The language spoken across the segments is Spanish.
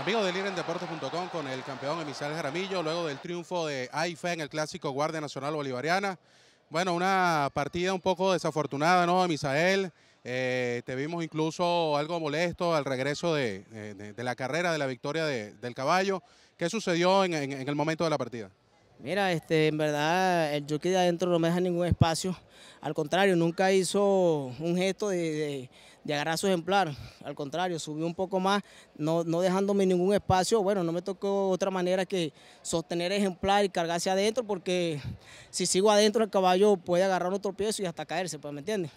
Amigos de Deportes.com con el campeón Emisael Jaramillo, luego del triunfo de AIFE en el clásico Guardia Nacional Bolivariana. Bueno, una partida un poco desafortunada, ¿no, Misael? Eh, te vimos incluso algo molesto al regreso de, eh, la carrera, de la victoria del caballo. ¿Qué sucedió en el momento de la partida? Mira, este, en verdad el jockey de adentro no me deja ningún espacio. Al contrario, nunca hizo un gesto de, de, agarrar a su ejemplar. Al contrario, subió un poco más, no, dejándome ningún espacio. Bueno, no me tocó otra manera que sostener ejemplar y cargarse adentro, porque si sigo adentro el caballo puede agarrar otro piezo y hasta caerse, pues, ¿me entiendes?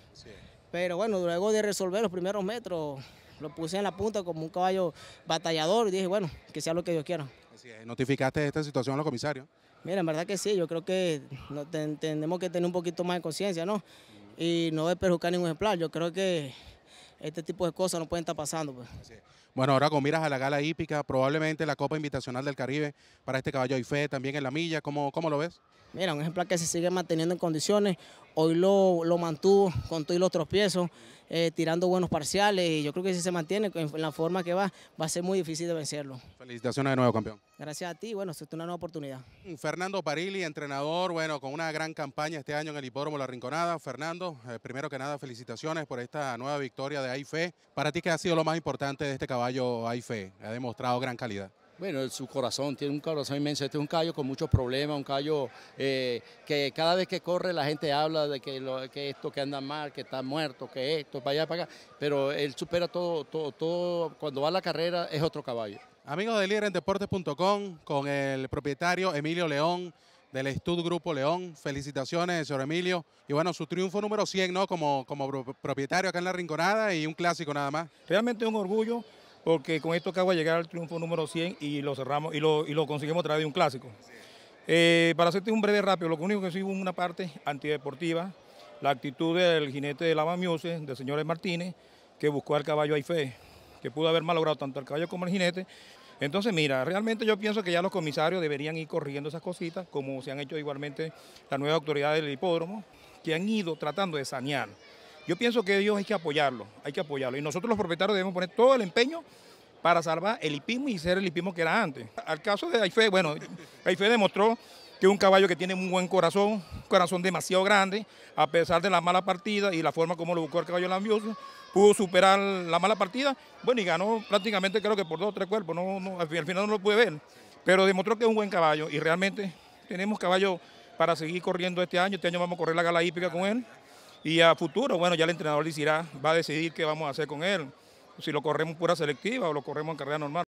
Pero bueno, luego de resolver los primeros metros, lo puse en la punta como un caballo batallador y dije, bueno, que sea lo que Dios quiera. Así es. ¿Notificaste esta situación a los comisarios? Mira, en verdad que sí, yo creo que tenemos que tener un poquito más de conciencia, ¿no? Y no de perjudicar ningún ejemplar. Yo creo que este tipo de cosas no pueden estar pasando. Pues. Bueno, ahora con miras a la gala hípica, probablemente la Copa Invitacional del Caribe para este caballo y fe, también en la milla, ¿cómo, cómo lo ves? Mira, un ejemplar que se sigue manteniendo en condiciones, Hoy lo, mantuvo con todos los tropiezos, eh, tirando buenos parciales y yo creo que si se mantiene en la forma que va, va a ser muy difícil de vencerlo. Felicitaciones de nuevo, campeón. Gracias a ti, bueno, es una nueva oportunidad. Mm, Fernando Parili, entrenador, bueno, con una gran campaña este año en el Hipódromo La Rinconada. Fernando, eh, primero que nada, felicitaciones por esta nueva victoria de AIFE. Para ti, ¿qué ha sido lo más importante de este caballo AIFE? Ha demostrado gran calidad. Bueno, su corazón, tiene un corazón inmenso. Este es un callo con muchos problemas, un callo eh, que cada vez que corre la gente habla de que, esto, que anda mal, que está muerto, que esto, para allá, para acá. Pero él supera todo, todo, todo. Cuando va a la carrera es otro caballo. Amigos de Deportes.com con el propietario Emilio León del Estud Grupo León. Felicitaciones, señor Emilio. Y bueno, su triunfo número 100, ¿no? Como, como propietario acá en La Rinconada y un clásico nada más. Realmente un orgullo porque con esto acabo de llegar al triunfo número 100 y lo cerramos y lo, conseguimos a través de un clásico. Eh, para hacerte un breve rápido, lo único que sí hubo una parte antideportiva, la actitud del jinete de Lava Muse, del señor Martínez, que buscó al caballo Aife, que pudo haber malogrado tanto al caballo como al jinete. Entonces, mira, realmente yo pienso que ya los comisarios deberían ir corrigiendo esas cositas, como se han hecho igualmente las nuevas autoridades del hipódromo, que han ido tratando de sanear. Yo pienso que ellos hay que apoyarlo, hay que apoyarlo. Y nosotros los propietarios debemos poner todo el empeño para salvar el hipismo y ser el hipismo que era antes. Al caso de Aife, bueno, Aife demostró que es un caballo que tiene un buen corazón, un corazón demasiado grande, a pesar de la mala partida y la forma como lo buscó el caballo Lambioso, pudo superar la mala partida, bueno, y ganó prácticamente creo que por dos o tres cuerpos, al, final no lo pude ver, pero demostró que es un buen caballo y realmente tenemos caballo para seguir corriendo este año, este año vamos a correr la gala hípica con él. Y a futuro, bueno, ya el entrenador le dirá, va a decidir qué vamos a hacer con él, si lo corremos pura selectiva o lo corremos en carrera normal.